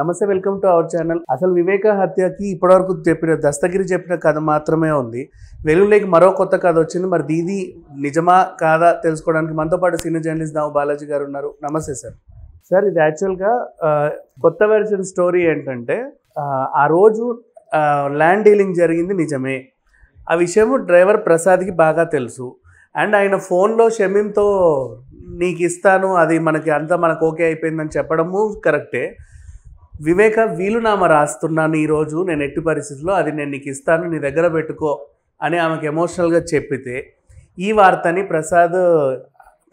నమస్తే welcome to our channel అసలు వివేక హత్యకి ఇప్పటివరకు చెప్పిన దస్తగిరి చెప్పిన కథ మాత్రమే ఉంది వెలుగులోకి మరో కొత్త కథ వచ్చింది మరి దీది నిజమా కాదా తెలుసుకోవడానికి మనతో పాటు సీనియర్ జర్నలిస్ట్ దావు బాలాజీ గారు ఉన్నారు నమస్తే సార్ సార్ ఇది యాక్చువల్గా కొత్త వెర్షన్ స్టోరీ ఏంటంటే ఆ రోజు ల్యాండ్ డీలింగ్ జరిగింది నిజమే ఆ విషయము డ్రైవర్ ప్రసాద్కి బాగా తెలుసు అండ్ ఆయన ఫోన్లో షమీంతో నీకు ఇస్తాను అది మనకి అంతా మనకు ఓకే అయిపోయిందని చెప్పడము కరెక్టే వివేక వీలునామ రాస్తున్నాను ఈరోజు నేను ఎట్టి పరిస్థితుల్లో అది నేను నీకు ఇస్తాను నీ దగ్గర పెట్టుకో అని ఆమెకు ఎమోషనల్గా చెప్పితే ఈ వార్తని ప్రసాద్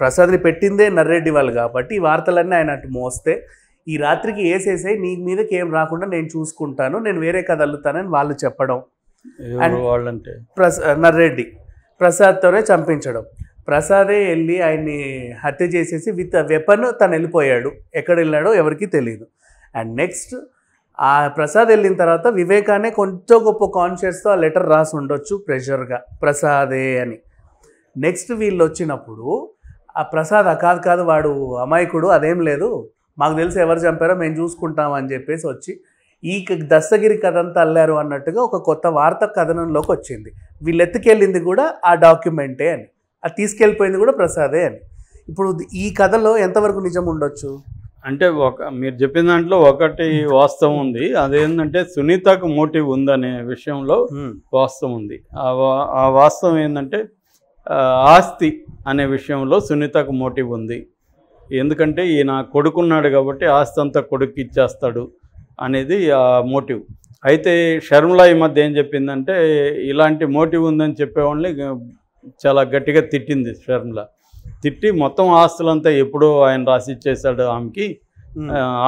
ప్రసాద్ని పెట్టిందే నర్రెడ్డి వాళ్ళు కాబట్టి ఈ వార్తలన్నీ ఆయన అటు మోస్తే ఈ రాత్రికి వేసేసే నీ మీదకి ఏం రాకుండా నేను చూసుకుంటాను నేను వేరే కథ అల్లుతానని వాళ్ళు చెప్పడం వాళ్ళంటే ప్రసా నర్రెడ్డి ప్రసాద్తోనే చంపించడం ప్రసాదే వెళ్ళి ఆయన్ని హత్య చేసేసి విత్ వెపన్ తను వెళ్ళిపోయాడు ఎక్కడ వెళ్ళాడో ఎవరికీ తెలియదు అండ్ నెక్స్ట్ ఆ ప్రసాద్ వెళ్ళిన తర్వాత వివేకానే కొంచెం గొప్ప కాన్షియస్తో ఆ లెటర్ రాసి ఉండొచ్చు ప్రెషర్గా ప్రసాదే అని నెక్స్ట్ వీళ్ళు వచ్చినప్పుడు ఆ ప్రసాద్ కాదు కాదు వాడు అమాయకుడు అదేం లేదు మాకు తెలిసి ఎవరు చంపారో మేము చూసుకుంటాం అని చెప్పేసి వచ్చి ఈ దస్తగిరి కథంతా అల్లారు అన్నట్టుగా ఒక కొత్త వార్త కథనంలోకి వచ్చింది వీళ్ళు ఎత్తుకెళ్ళింది కూడా ఆ డాక్యుమెంటే అని అది తీసుకెళ్ళిపోయింది కూడా ప్రసాదే అని ఇప్పుడు ఈ కథలో ఎంతవరకు నిజం ఉండొచ్చు అంటే ఒక మీరు చెప్పిన దాంట్లో ఒకటి వాస్తవం ఉంది అదేంటంటే సునీతకు మోటివ్ ఉందనే విషయంలో వాస్తవం ఉంది ఆ వాస్తవం ఏంటంటే ఆస్తి అనే విషయంలో సునీతకు మోటివ్ ఉంది ఎందుకంటే ఈయన కొడుకున్నాడు కాబట్టి ఆస్తి అంతా కొడుకు ఇచ్చేస్తాడు అనేది ఆ మోటివ్ అయితే షర్మిల ఈ మధ్య ఏం చెప్పిందంటే ఇలాంటి మోటివ్ ఉందని చెప్పేవాళ్ళని చాలా గట్టిగా తిట్టింది షర్మిల తిట్టి మొత్తం ఆస్తులంతా ఎప్పుడో ఆయన రాసి ఇచ్చేసాడు ఆమెకి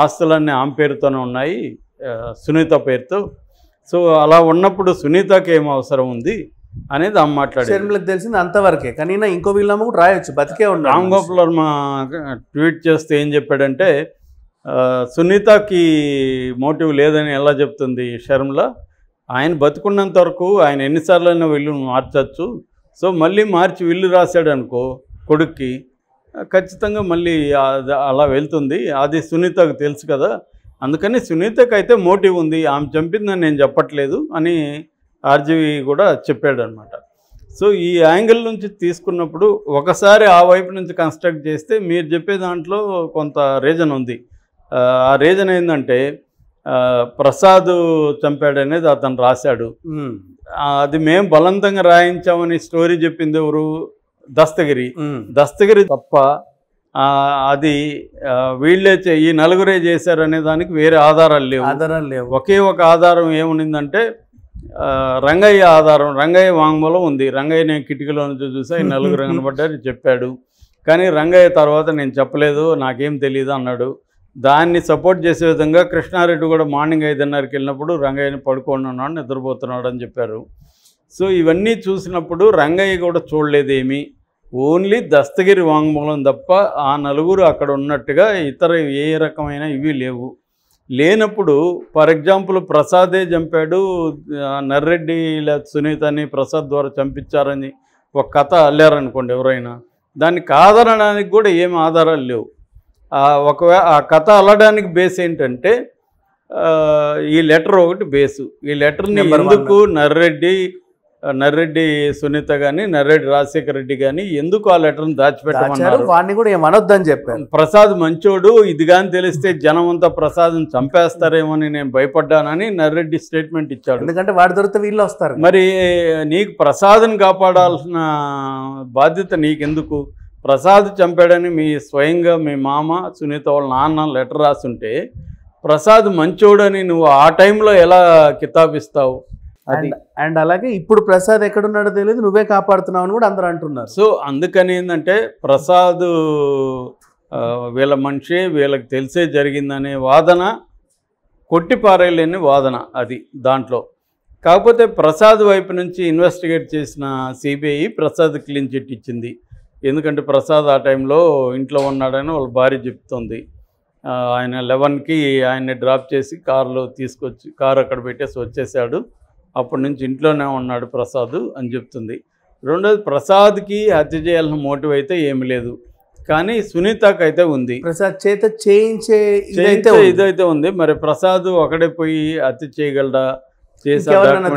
ఆస్తులన్నీ ఆమె పేరుతోనే ఉన్నాయి సునీత పేరుతో సో అలా ఉన్నప్పుడు సునీతకి ఏం అవసరం ఉంది అనేది ఆమె మాట్లాడారు తెలిసింది అంతవరకే కానీ ఇంకో వీళ్ళమ్మ కూడా రాయొచ్చు బతికే ఉన్నాడు రామ్ గోపాల్ వర్మ ట్వీట్ చేస్తే ఏం చెప్పాడంటే సునీతకి మోటివ్ లేదని ఎలా చెప్తుంది షర్మిల ఆయన బతుకున్నంత వరకు ఆయన అయినా వీళ్ళు మార్చచ్చు సో మళ్ళీ మార్చి వెళ్ళి రాశాడనుకో కొడుక్కి ఖచ్చితంగా మళ్ళీ అలా వెళ్తుంది అది సునీతకు తెలుసు కదా అందుకని సునీతకు అయితే మోటివ్ ఉంది ఆమె చంపిందని నేను చెప్పట్లేదు అని ఆర్జీవి కూడా చెప్పాడు అనమాట సో ఈ యాంగిల్ నుంచి తీసుకున్నప్పుడు ఒకసారి ఆ వైపు నుంచి కన్స్ట్రక్ట్ చేస్తే మీరు చెప్పే దాంట్లో కొంత రీజన్ ఉంది ఆ రీజన్ ఏంటంటే ప్రసాద్ చంపాడు అనేది అతను రాశాడు అది మేము బలవంతంగా రాయించామని స్టోరీ చెప్పింది ఎవరు దస్తగిరి దస్తగిరి తప్ప అది వీళ్ళే చే ఈ నలుగురే చేశారనే దానికి వేరే ఆధారాలు లేవు ఆధారాలు లేవు ఒకే ఒక ఆధారం ఏమునిందంటే రంగయ్య ఆధారం రంగయ్య వాంగ్మూలం ఉంది రంగయ్య నేను కిటికీలో నుంచి చూసా ఈ నలుగురు కనబడ్డారు చెప్పాడు కానీ రంగయ్య తర్వాత నేను చెప్పలేదు నాకేం తెలియదు అన్నాడు దాన్ని సపోర్ట్ చేసే విధంగా కృష్ణారెడ్డి కూడా మార్నింగ్ ఐదున్నరకి వెళ్ళినప్పుడు రంగయ్యని పడుకోండి ఉన్నాడు నిద్రపోతున్నాడు అని చెప్పారు సో ఇవన్నీ చూసినప్పుడు రంగయ్య కూడా చూడలేదేమీ ఓన్లీ దస్తగిరి వాంగ్మూలం తప్ప ఆ నలుగురు అక్కడ ఉన్నట్టుగా ఇతర ఏ రకమైన ఇవి లేవు లేనప్పుడు ఫర్ ఎగ్జాంపుల్ ప్రసాదే చంపాడు నర్రెడ్డి లేదా సునీతని ప్రసాద్ ద్వారా చంపించారని ఒక కథ అల్లారనుకోండి ఎవరైనా దానికి ఆదరణానికి కూడా ఏమి ఆధారాలు లేవు ఒకవేళ ఆ కథ అల్లడానికి బేస్ ఏంటంటే ఈ లెటర్ ఒకటి బేసు ఈ లెటర్ని ఎందుకు నర్రెడ్డి నర్రెడ్డి సునీత కానీ నర్రెడ్డి రాజశేఖర రెడ్డి కానీ ఎందుకు ఆ లెటర్ను దాచిపెట్టారు వాడిని కూడా ఏమనొద్దని చెప్పాను ప్రసాద్ మంచోడు ఇది కానీ తెలిస్తే జనం అంతా ప్రసాద్ని అని నేను భయపడ్డానని నర్రెడ్డి స్టేట్మెంట్ ఇచ్చాడు ఎందుకంటే వాడి దొరికితే వీళ్ళు వస్తారు మరి నీకు ప్రసాద్ని కాపాడాల్సిన బాధ్యత నీకెందుకు ప్రసాద్ చంపాడని మీ స్వయంగా మీ మామ సునీత వాళ్ళ నాన్న లెటర్ రాసుంటే ప్రసాద్ మంచోడని నువ్వు ఆ టైంలో ఎలా కితాబిస్తావు అండ్ అండ్ అలాగే ఇప్పుడు ప్రసాద్ ఎక్కడున్నాడో తెలియదు నువ్వే కాపాడుతున్నావు అని కూడా అందరూ అంటున్నారు సో అందుకని ఏంటంటే ప్రసాద్ వీళ్ళ మనిషి వీళ్ళకి తెలిసే జరిగిందనే వాదన కొట్టిపారేయలేని వాదన అది దాంట్లో కాకపోతే ప్రసాద్ వైపు నుంచి ఇన్వెస్టిగేట్ చేసిన సిబిఐ ప్రసాద్ క్లీన్ చిట్ ఇచ్చింది ఎందుకంటే ప్రసాద్ ఆ టైంలో ఇంట్లో ఉన్నాడని వాళ్ళ భార్య చెప్తుంది ఆయన లెవెన్కి ఆయన్ని డ్రాప్ చేసి కారులో తీసుకొచ్చి కారు అక్కడ పెట్టేసి వచ్చేసాడు అప్పటి నుంచి ఇంట్లోనే ఉన్నాడు ప్రసాద్ అని చెప్తుంది రెండోది ప్రసాద్కి హత్య చేయాలన్న మోటివ్ అయితే ఏమి లేదు కానీ సునీతకు అయితే ఉంది ప్రసాద్ చేత చేయించే ఇదైతే ఉంది మరి ప్రసాద్ ఒకడే పోయి హత్య చేయగలడా చేసాడని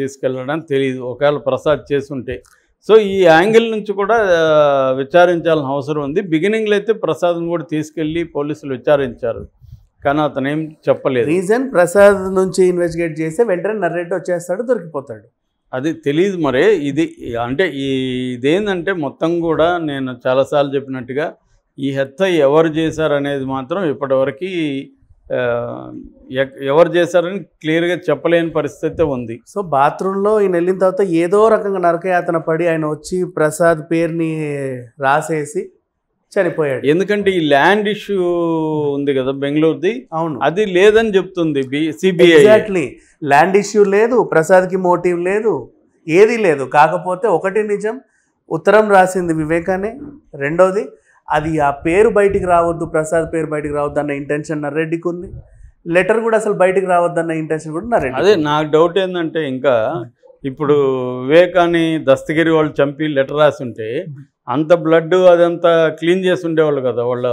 తీసుకెళ్ళడం తెలియదు ఒకవేళ ప్రసాద్ చేసుంటే సో ఈ యాంగిల్ నుంచి కూడా విచారించాల్సిన అవసరం ఉంది బిగినింగ్లో అయితే ప్రసాద్ని కూడా తీసుకెళ్ళి పోలీసులు విచారించారు కానీ అతను ఏం చెప్పలేదు రీజన్ ప్రసాద్ నుంచి ఇన్వెస్టిగేట్ చేస్తే వెంటనే నర్రెడ్డి వచ్చేస్తాడు దొరికిపోతాడు అది తెలియదు మరే ఇది అంటే ఈ ఇదేంటంటే మొత్తం కూడా నేను చాలాసార్లు చెప్పినట్టుగా ఈ హెత్త ఎవరు చేశారనేది మాత్రం ఇప్పటివరకు ఎవరు చేశారని క్లియర్గా చెప్పలేని పరిస్థితి ఉంది సో బాత్రూంలో ఈయన వెళ్ళిన తర్వాత ఏదో రకంగా నరకయాతన పడి ఆయన వచ్చి ప్రసాద్ పేరుని రాసేసి చనిపోయాడు ఎందుకంటే ఈ ల్యాండ్ ఇష్యూ ఉంది కదా బెంగళూరుది అవును అది లేదని చెప్తుంది సిబిఐ ఎగ్జాక్ట్లీ ల్యాండ్ ఇష్యూ లేదు ప్రసాద్కి మోటివ్ లేదు ఏది లేదు కాకపోతే ఒకటి నిజం ఉత్తరం రాసింది వివేకానే రెండోది అది ఆ పేరు బయటికి రావద్దు ప్రసాద్ పేరు బయటికి రావద్దు అన్న ఇంటెన్షన్ నర్రెడ్డికి ఉంది లెటర్ కూడా అసలు బయటికి రావద్దన్న ఇంటెన్షన్ కూడా నర్రెడ్డి అదే నాకు డౌట్ ఏంటంటే ఇంకా ఇప్పుడు వివేకాని దస్తగిరి వాళ్ళు చంపి లెటర్ రాసి ఉంటే అంత బ్లడ్ అదంతా క్లీన్ చేసి ఉండేవాళ్ళు కదా వాళ్ళు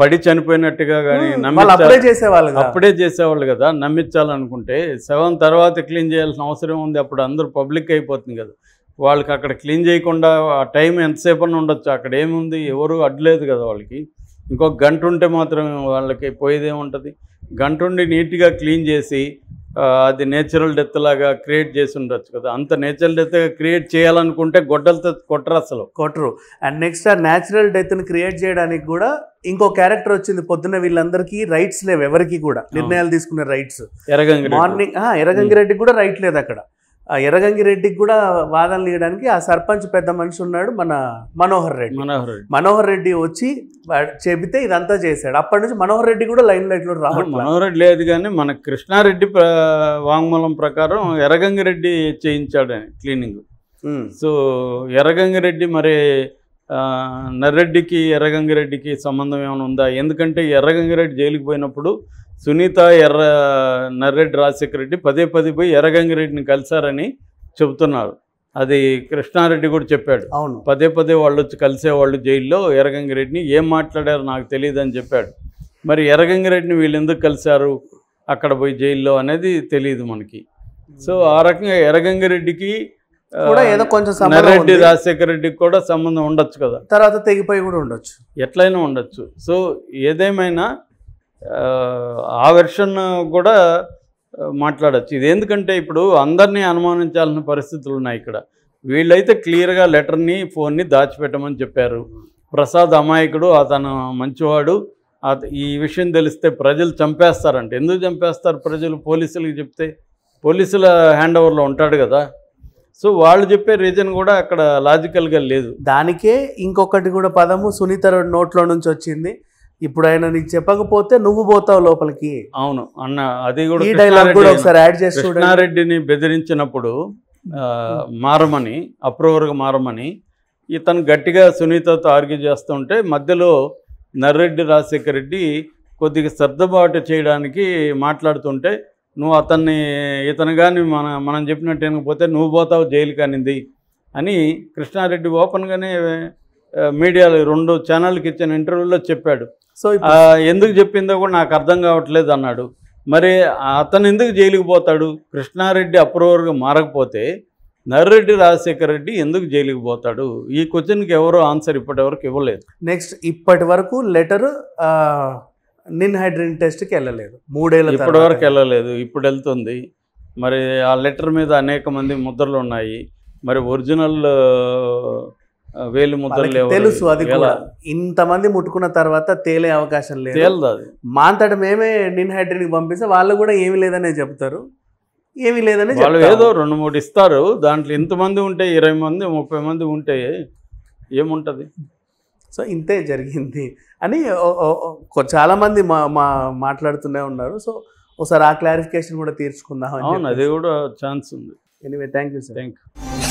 పడి చనిపోయినట్టుగా కానీ అప్పుడే చేసేవాళ్ళు అప్పుడే చేసేవాళ్ళు కదా నమ్మించాలనుకుంటే శవం తర్వాత క్లీన్ చేయాల్సిన అవసరం ఉంది అప్పుడు అందరూ పబ్లిక్ అయిపోతుంది కదా వాళ్ళకి అక్కడ క్లీన్ చేయకుండా ఆ టైం ఎంతసేపు ఉండొచ్చు అక్కడ ఏముంది ఎవరు అడ్లేదు కదా వాళ్ళకి ఇంకొక గంట ఉంటే మాత్రం వాళ్ళకి పోయేదేముంటుంది గంట ఉండి నీట్గా క్లీన్ చేసి అది నేచురల్ డెత్ లాగా క్రియేట్ చేసి ఉండొచ్చు కదా అంత నేచురల్ డెత్ క్రియేట్ చేయాలనుకుంటే గొడ్డలతో కొట్టరు అసలు కొట్టరు అండ్ నెక్స్ట్ ఆ నేచురల్ డెత్ని క్రియేట్ చేయడానికి కూడా ఇంకో క్యారెక్టర్ వచ్చింది పొద్దున్న వీళ్ళందరికీ రైట్స్ లేవు ఎవరికి కూడా నిర్ణయాలు తీసుకునే రైట్స్ మార్నింగ్ రెడ్డికి కూడా రైట్ లేదు అక్కడ రెడ్డికి కూడా వాదనలు ఇవ్వడానికి ఆ సర్పంచ్ పెద్ద మనిషి ఉన్నాడు మన మనోహర్ రెడ్డి మనోహర్ రెడ్డి మనోహర్ రెడ్డి వచ్చి చెబితే ఇదంతా చేశాడు అప్పటి నుంచి మనోహర్ రెడ్డి కూడా లైన్ లైట్లో రావడం మనోహర్ రెడ్డి లేదు కానీ మన కృష్ణారెడ్డి వాంగ్మూలం ప్రకారం రెడ్డి చేయించాడు క్లీనింగ్ సో రెడ్డి మరి నర్రెడ్డికి ఎర్రగంగిరెడ్డికి సంబంధం ఏమైనా ఉందా ఎందుకంటే ఎర్రగంగిరెడ్డి జైలుకి పోయినప్పుడు సునీత ఎర్ర నర్రెడ్డి రాజశేఖర రెడ్డి పదే పదే పోయి ఎర్రగంగిరెడ్డిని కలిశారని చెబుతున్నారు అది కృష్ణారెడ్డి కూడా చెప్పాడు అవును పదే పదే వాళ్ళు వచ్చి కలిసేవాళ్ళు జైల్లో ఎర్రగంగిరెడ్డిని ఏం మాట్లాడారో నాకు తెలియదు అని చెప్పాడు మరి ఎర్రగంగిరెడ్డిని వీళ్ళు ఎందుకు కలిశారు అక్కడ పోయి జైల్లో అనేది తెలియదు మనకి సో ఆ రకంగా ఎర్రగంగిరెడ్డికి కూడా ఏదో కొంచెం నర్రెడ్డి రాజశేఖర రెడ్డికి కూడా సంబంధం ఉండొచ్చు కదా తర్వాత తెగిపోయి కూడా ఉండొచ్చు ఎట్లయినా ఉండొచ్చు సో ఏదేమైనా ఆ వెర్షన్ కూడా మాట్లాడచ్చు ఇది ఎందుకంటే ఇప్పుడు అందరినీ అనుమానించాల్సిన పరిస్థితులు ఉన్నాయి ఇక్కడ వీళ్ళైతే క్లియర్గా లెటర్ని ఫోన్ని దాచిపెట్టమని చెప్పారు ప్రసాద్ అమాయకుడు అతను మంచివాడు ఈ విషయం తెలిస్తే ప్రజలు చంపేస్తారంటే ఎందుకు చంపేస్తారు ప్రజలు పోలీసులకు చెప్తే పోలీసుల హ్యాండ్ ఓవర్లో ఉంటాడు కదా సో వాళ్ళు చెప్పే రీజన్ కూడా అక్కడ లాజికల్గా లేదు దానికే ఇంకొకటి కూడా పదము సునీత నోట్లో నుంచి వచ్చింది ఇప్పుడు ఆయన నీకు చెప్పకపోతే నువ్వు పోతావు లోపలికి అవును అన్న అది కూడా ఈ డైలాగ్ కూడా ఒకసారి యాడ్ చేసి కృష్ణారెడ్డిని బెదిరించినప్పుడు మారమని అప్రూవర్గా మారమని ఇతను గట్టిగా సునీతతో ఆర్గ్యూ చేస్తుంటే మధ్యలో నర్రెడ్డి రాజశేఖర రెడ్డి కొద్దిగా సర్దుబాటు చేయడానికి మాట్లాడుతుంటే నువ్వు అతన్ని ఇతను కానీ మన మనం చెప్పినట్టు వినకపోతే నువ్వు పోతావు జైలు కానింది అని కృష్ణారెడ్డి ఓపెన్గానే మీడియాలో రెండు ఛానల్కి ఇచ్చిన ఇంటర్వ్యూలో చెప్పాడు సో ఎందుకు చెప్పిందో కూడా నాకు అర్థం కావట్లేదు అన్నాడు మరి అతను ఎందుకు జైలుకి పోతాడు కృష్ణారెడ్డి అప్రూవర్గా మారకపోతే నర్రెడ్డి రాజశేఖర్ రెడ్డి ఎందుకు జైలుకి పోతాడు ఈ క్వశ్చన్కి ఎవరు ఆన్సర్ ఇప్పటి వరకు ఇవ్వలేదు నెక్స్ట్ ఇప్పటి వరకు లెటర్ నిన్ హైడ్రిన్ టెస్ట్కి వెళ్ళలేదు మూడేళ్ళు ఇప్పటి వరకు వెళ్ళలేదు ఇప్పుడు వెళ్తుంది మరి ఆ లెటర్ మీద అనేక మంది ముద్రలు ఉన్నాయి మరి ఒరిజినల్ వేలు ముద్రలు తెలుసు అది కూడా ఇంతమంది ముట్టుకున్న తర్వాత తేలే అవకాశం లేదు తేలదు అది మా మేమే మేమే నిన్హైడ్రేట్కి పంపిస్తే వాళ్ళు కూడా ఏమి లేదనే చెప్తారు ఏమి లేదని వాళ్ళు ఏదో రెండు మూడు ఇస్తారు దాంట్లో ఇంతమంది ఉంటే ఇరవై మంది ముప్పై మంది ఉంటే ఏముంటుంది సో ఇంతే జరిగింది అని చాలామంది మా మా మాట్లాడుతూనే ఉన్నారు సో ఒకసారి ఆ క్లారిఫికేషన్ కూడా తీర్చుకుందాం అవును అది కూడా ఛాన్స్ ఉంది anyway thank you sir thank you